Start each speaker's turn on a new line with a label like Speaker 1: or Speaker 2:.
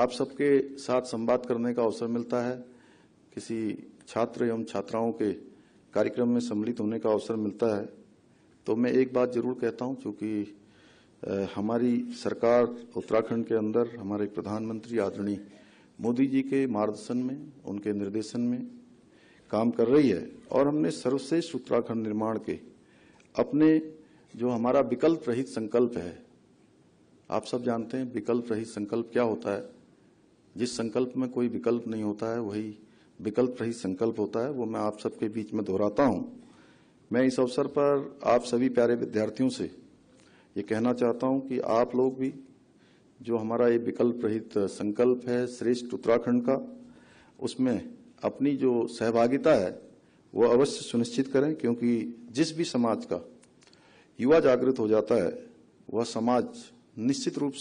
Speaker 1: आप सबके साथ संवाद करने का अवसर मिलता है किसी छात्र एवं छात्राओं के कार्यक्रम में सम्मिलित होने का अवसर मिलता है तो मैं एक बात जरूर कहता हूं क्योंकि हमारी सरकार उत्तराखंड के अंदर हमारे प्रधानमंत्री आदरणीय मोदी जी के मार्गदर्शन में उनके निर्देशन में काम कर रही है और हमने सर्वश्रेष्ठ उत्तराखंड निर्माण के अपने जो हमारा विकल्प रहित संकल्प है आप सब जानते हैं विकल्प रहित संकल्प क्या होता है जिस संकल्प में कोई विकल्प नहीं होता है वही विकल्प रही संकल्प होता है वो मैं आप सबके बीच में दोहराता हूं मैं इस अवसर पर आप सभी प्यारे विद्यार्थियों से ये कहना चाहता हूं कि आप लोग भी जो हमारा ये विकल्प रहित संकल्प है श्रेष्ठ उत्तराखंड का उसमें अपनी जो सहभागिता है वो अवश्य सुनिश्चित करें क्योंकि जिस भी समाज का युवा जागृत हो जाता है वह समाज निश्चित रूप से